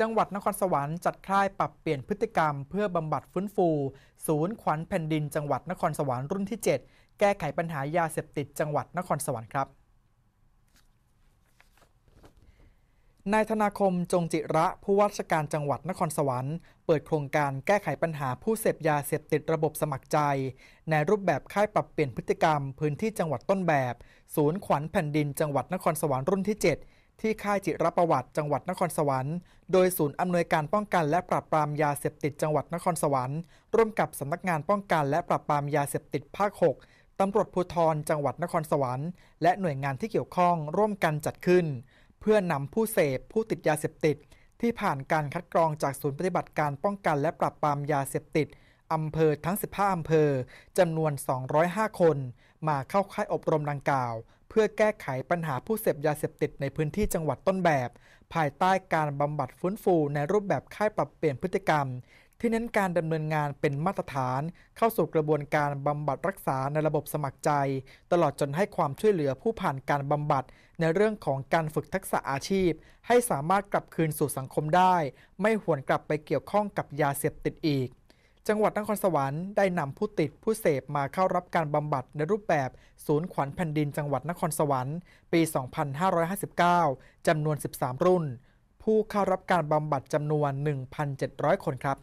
จังหวัดนครสวรรค์จัดค่ายปรับเปลี่ยนพฤติกรรมเพื่อบำบัดฟื้นฟู ศูนย์ขวัญแผ่นดิน จังหวัดนครสวรรค์รุ่นที่ 7 แก้ไขปัญหายาเสพติด จังหวัดนครสวรรค์ครับนายธนาคมจงจิระผู้ว่าราชการจังหวัดนครสวรรค์เปิดโครงการแก้ไขปัญหาผู้เสพยาเสพติดระบบสมัครใจ ในรูปแบบค่ายปรับเปลี่ยนพฤติกรรมพื้นที่จังหวัดต้นแบบ ศูนย์ขวัญแผ่นดิน จังหวัดนครสวรรค์รุ่นที่ 7ที่ค่ายจิรประวัติจังหวัดนครสวรรค์ โดยศูนย์อำนวยการป้องกันและปราบปรามยาเสพติด จังหวัดนครสวรรค์ร่วมกับสำนักงานป้องกัน และปราบปรามยาเสพติดภาค 6ตำรวจภูธรจังหวัดนครสวรรค์และหน่วยงานที่เกี่ยวข้อง ร่วมกันจัดขึ้น เพื่อนำผู้เสพผู้ติดยาเสพติด ที่ผ่านการคัดกรองจากศูนย์ปฏิบัติการป้องกันและปราบปรามยาเสพติดอำเภอทั้ง 15 อำเภอจำนวน 205 คน มาเข้าค่ายอบรมดังกล่าว เพื่อแก้ไขปัญหาผู้เสพยาเสพติดในพื้นที่จังหวัดต้นแบบ ภายใต้การบำบัดฟื้นฟูในรูปแบบค่ายปรับเปลี่ยนพฤติกรรม ที่เน้นการดำเนินงานเป็นมาตรฐาน เข้าสู่กระบวนการบำบัดรักษาในระบบสมัครใจ ตลอดจนให้ความช่วยเหลือผู้ผ่านการบำบัดในเรื่องของการฝึกทักษะอาชีพ ให้สามารถกลับคืนสู่สังคมได้ ไม่หวนกลับไปเกี่ยวข้องกับยาเสพติดอีกจังหวัดนครสวรรค์ได้นำผู้ติดผู้เสพมาเข้ารับการบำบัดในรูปแบบ ศูนย์ขวัญแผ่นดินจังหวัดนครสวรรค์ ปี 2559 จำนวน 13 รุ่น ผู้เข้ารับการบำบัดจำนวน 1,700 คนครับ